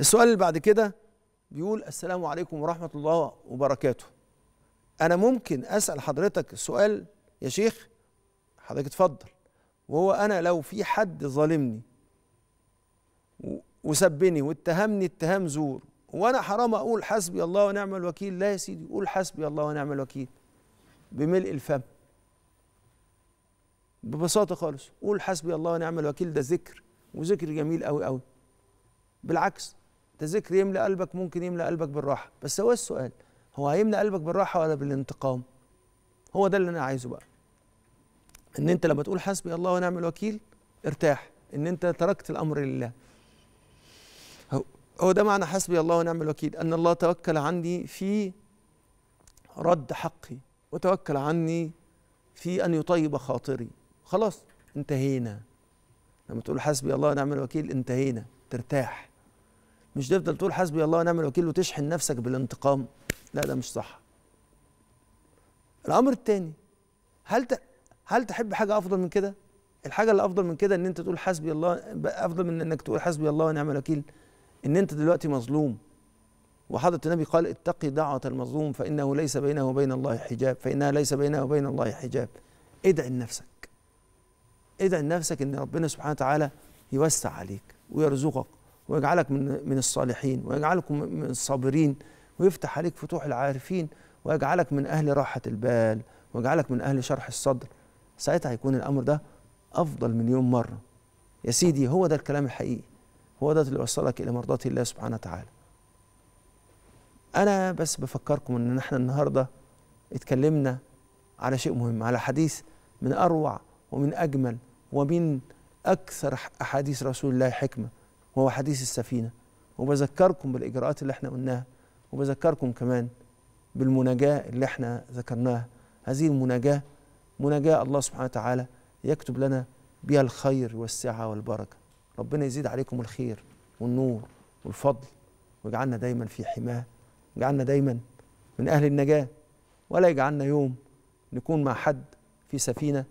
السؤال اللي بعد كده بيقول السلام عليكم ورحمة الله وبركاته أنا ممكن أسأل حضرتك سؤال يا شيخ حضرتك اتفضل وهو أنا لو في حد ظالمني وسبني واتهمني اتهام زور وأنا حرام أقول حسبي الله ونعم الوكيل لا يا سيدي قول حسبي الله ونعم الوكيل بملء الفم ببساطة خالص قول حسبي الله ونعم الوكيل ده ذكر وذكر جميل أوي أوي بالعكس ده ذكر يملى قلبك ممكن يملى قلبك بالراحه بس هو السؤال هو هيملى قلبك بالراحه ولا بالانتقام هو ده اللي انا عايزه بقى ان انت لما تقول حسبي الله ونعم الوكيل ارتاح ان انت تركت الامر لله هو ده معنى حسبي الله ونعم الوكيل ان الله توكل عني في رد حقي وتوكل عني في ان يطيب خاطري خلاص انتهينا لما تقول حسبي الله ونعم الوكيل انتهينا ترتاح مش تفضل تقول حسبي الله ونعم الوكيل وتشحن نفسك بالانتقام لا ده مش صح الامر الثاني هل ت... هل تحب حاجه افضل من كده الحاجه اللي افضل من كده ان انت تقول حسبي الله افضل من انك تقول حسبي الله ونعم الوكيل ان انت دلوقتي مظلوم وحضرة النبي قال اتقي دعوة المظلوم فإنه ليس بينه وبين الله حجاب فإنها ليس بينه وبين الله حجاب ادع نفسك ادع نفسك ان ربنا سبحانه وتعالى يوسع عليك ويرزقك ويجعلك من من الصالحين ويجعلكم من الصابرين ويفتح عليك فتوح العارفين ويجعلك من أهل راحة البال ويجعلك من أهل شرح الصدر ساعتها هيكون الأمر ده أفضل مليون مرة يا سيدي هو ده الكلام الحقيقي هو ده اللي وصلك إلى مرضات الله سبحانه وتعالى أنا بس بفكركم إن إحنا النهاردة اتكلمنا على شيء مهم على حديث من أروع ومن أجمل ومن أكثر أحاديث رسول الله حكمة وهو حديث السفينة وبذكركم بالإجراءات اللي احنا قلناها وبذكركم كمان بالمناجاة اللي احنا ذكرناها هذه المناجاة مناجاة الله سبحانه وتعالى يكتب لنا بها الخير والسعة والبركة ربنا يزيد عليكم الخير والنور والفضل ويجعلنا دايما في حماه ويجعلنا دايما من أهل النجاة ولا يجعلنا يوم نكون مع حد في سفينة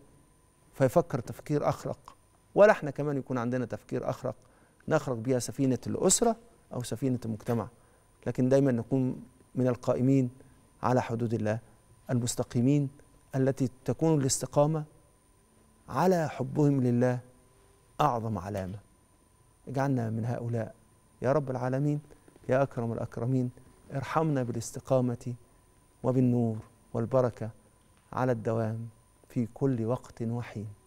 فيفكر تفكير أخرق ولا احنا كمان يكون عندنا تفكير أخرق نخرج بها سفينة الأسرة أو سفينة المجتمع لكن دايما نكون من القائمين على حدود الله المستقيمين التي تكون الاستقامة على حبهم لله أعظم علامة اجعلنا من هؤلاء يا رب العالمين يا أكرم الأكرمين ارحمنا بالاستقامة وبالنور والبركة على الدوام في كل وقت وحين